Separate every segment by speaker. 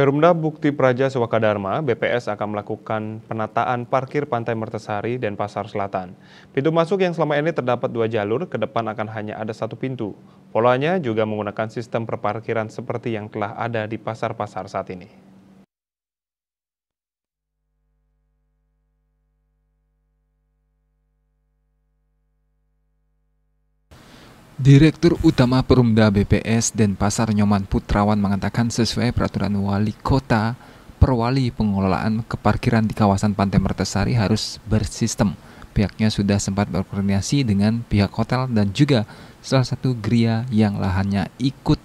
Speaker 1: Perumda Bukti Praja Swakadarma, BPS akan melakukan penataan parkir Pantai Mertesari dan Pasar Selatan. Pintu masuk yang selama ini terdapat dua jalur, ke depan akan hanya ada satu pintu. Polanya juga menggunakan sistem perparkiran seperti yang telah ada di pasar-pasar saat ini.
Speaker 2: Direktur Utama Perumda BPS dan Pasar Nyoman Putrawan mengatakan sesuai peraturan wali kota, perwali pengelolaan keparkiran di kawasan Pantai Mertesari harus bersistem. Pihaknya sudah sempat berkoordinasi dengan pihak hotel dan juga salah satu geria yang lahannya ikut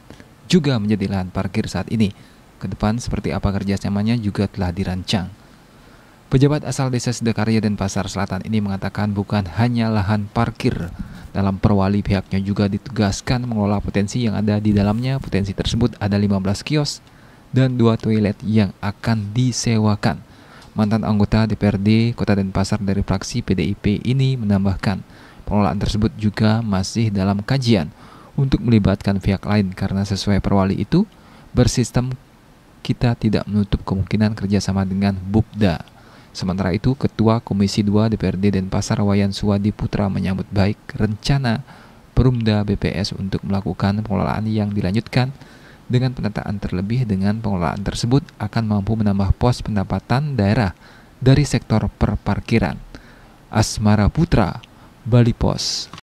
Speaker 2: juga menjadi lahan parkir saat ini. Kedepan seperti apa kerjasamanya juga telah dirancang. Pejabat asal desa Sedekarya dan Pasar Selatan ini mengatakan bukan hanya lahan parkir, dalam perwali pihaknya juga ditugaskan mengelola potensi yang ada di dalamnya. Potensi tersebut ada 15 kios dan dua toilet yang akan disewakan. Mantan anggota DPRD Kota Denpasar dari fraksi PDIP ini menambahkan, pengelolaan tersebut juga masih dalam kajian untuk melibatkan pihak lain karena sesuai perwali itu bersistem kita tidak menutup kemungkinan kerjasama dengan BUPDA. Sementara itu, Ketua Komisi 2 DPRD Denpasar Wayan Suwadi Putra menyambut baik rencana Perumda BPS untuk melakukan pengelolaan yang dilanjutkan dengan penataan terlebih dengan pengelolaan tersebut akan mampu menambah pos pendapatan daerah dari sektor perparkiran. Asmara Putra, Bali Pos.